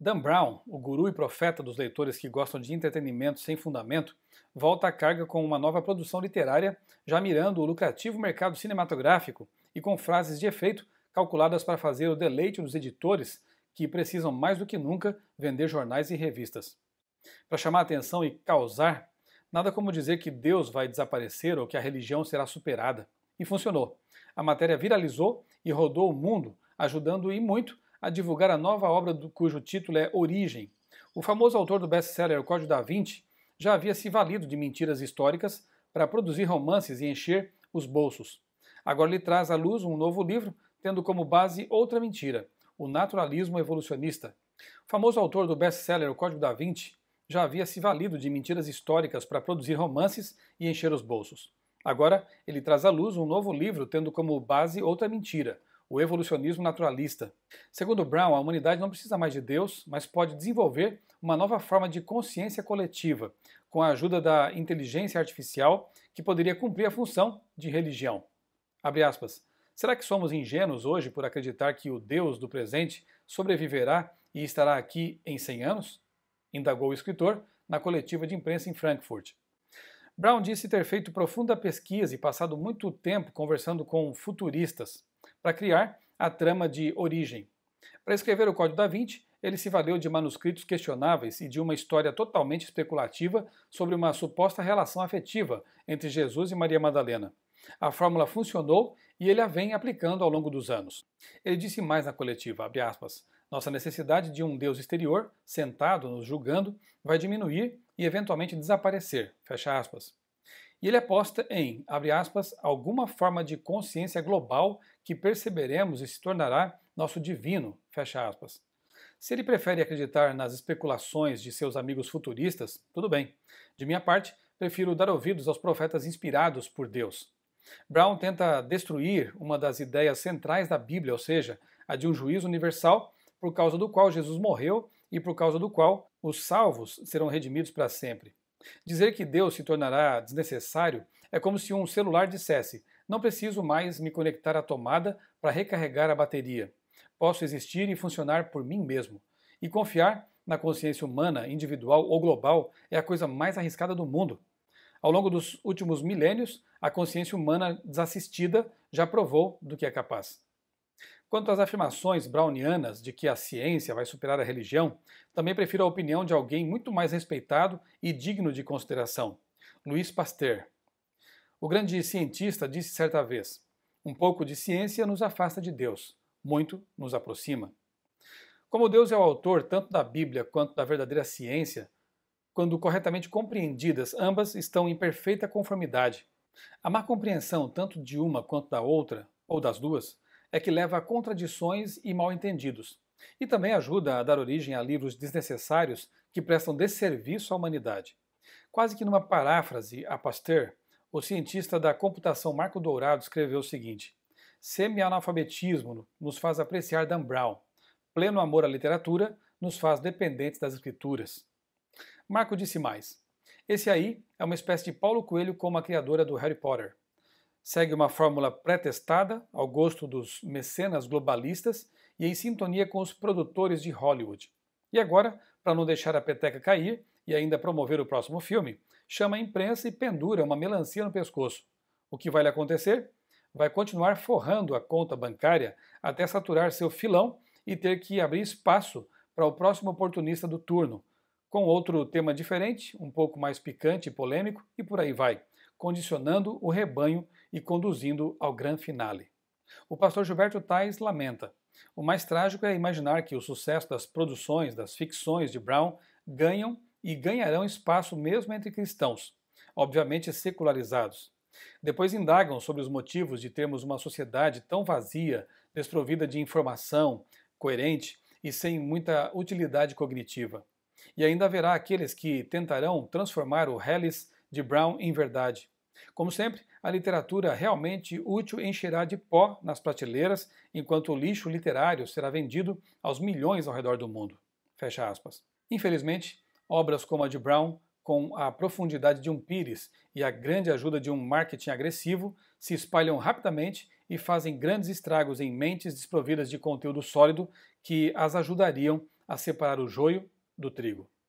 Dan Brown, o guru e profeta dos leitores que gostam de entretenimento sem fundamento, volta à carga com uma nova produção literária, já mirando o lucrativo mercado cinematográfico e com frases de efeito calculadas para fazer o deleite dos editores que precisam mais do que nunca vender jornais e revistas. Para chamar atenção e causar, nada como dizer que Deus vai desaparecer ou que a religião será superada. E funcionou. A matéria viralizou e rodou o mundo, ajudando e muito a divulgar a nova obra do, cujo título é Origem. O famoso autor do best-seller Código da Vinci já havia se valido de mentiras históricas para produzir romances e encher os bolsos. Agora ele traz à luz um novo livro, tendo como base outra mentira, o naturalismo evolucionista. O famoso autor do best-seller Código da Vinci já havia se valido de mentiras históricas para produzir romances e encher os bolsos. Agora ele traz à luz um novo livro, tendo como base outra mentira, o evolucionismo naturalista. Segundo Brown, a humanidade não precisa mais de Deus, mas pode desenvolver uma nova forma de consciência coletiva, com a ajuda da inteligência artificial, que poderia cumprir a função de religião. Será que somos ingênuos hoje por acreditar que o Deus do presente sobreviverá e estará aqui em 100 anos? Indagou o escritor na coletiva de imprensa em Frankfurt. Brown disse ter feito profunda pesquisa e passado muito tempo conversando com futuristas para criar a trama de Origem. Para escrever o Código da Vinci, ele se valeu de manuscritos questionáveis e de uma história totalmente especulativa sobre uma suposta relação afetiva entre Jesus e Maria Madalena. A fórmula funcionou e ele a vem aplicando ao longo dos anos. Ele disse mais na coletiva, aspas, nossa necessidade de um Deus exterior, sentado, nos julgando, vai diminuir e eventualmente desaparecer, fecha aspas. E ele aposta em, abre aspas, alguma forma de consciência global que perceberemos e se tornará nosso divino, fecha aspas. Se ele prefere acreditar nas especulações de seus amigos futuristas, tudo bem. De minha parte, prefiro dar ouvidos aos profetas inspirados por Deus. Brown tenta destruir uma das ideias centrais da Bíblia, ou seja, a de um juízo universal, por causa do qual Jesus morreu e por causa do qual os salvos serão redimidos para sempre. Dizer que Deus se tornará desnecessário é como se um celular dissesse: não preciso mais me conectar à tomada para recarregar a bateria. Posso existir e funcionar por mim mesmo. E confiar na consciência humana, individual ou global é a coisa mais arriscada do mundo. Ao longo dos últimos milênios, a consciência humana desassistida já provou do que é capaz. Quanto às afirmações brownianas de que a ciência vai superar a religião, também prefiro a opinião de alguém muito mais respeitado e digno de consideração, Louis Pasteur. O grande cientista disse certa vez: um pouco de ciência nos afasta de Deus, muito nos aproxima. Como Deus é o autor tanto da Bíblia quanto da verdadeira ciência, quando corretamente compreendidas, ambas estão em perfeita conformidade. A má compreensão tanto de uma quanto da outra, ou das duas, é que leva a contradições e mal-entendidos, e também ajuda a dar origem a livros desnecessários que prestam desserviço à humanidade. Quase que numa paráfrase a Pasteur, o cientista da computação Marco Dourado escreveu o seguinte: Semi-analfabetismo nos faz apreciar Dan Brown, pleno amor à literatura nos faz dependentes das escrituras. Marco disse mais: Esse aí é uma espécie de Paulo Coelho como a criadora do Harry Potter segue uma fórmula pré-testada ao gosto dos mecenas globalistas e em sintonia com os produtores de Hollywood. E agora, para não deixar a peteca cair e ainda promover o próximo filme, chama a imprensa e pendura uma melancia no pescoço. O que vai lhe acontecer? Vai continuar forrando a conta bancária até saturar seu filão e ter que abrir espaço para o próximo oportunista do turno, com outro tema diferente, um pouco mais picante e polêmico, e por aí vai condicionando o rebanho e conduzindo ao grande finale. O pastor Gilberto Tais lamenta: o mais trágico é imaginar que o sucesso das produções, das ficções de Brown ganham e ganharão espaço mesmo entre cristãos, obviamente secularizados. Depois indagam sobre os motivos de termos uma sociedade tão vazia, desprovida de informação, coerente e sem muita utilidade cognitiva. E ainda haverá aqueles que tentarão transformar o Hellis de Brown em verdade. Como sempre, a literatura realmente útil encherá de pó nas prateleiras, enquanto o lixo literário será vendido aos milhões ao redor do mundo. Fecha aspas. Infelizmente, obras como a de Brown, com a profundidade de um pires e a grande ajuda de um marketing agressivo, se espalham rapidamente e fazem grandes estragos em mentes desprovidas de conteúdo sólido que as ajudariam a separar o joio do trigo.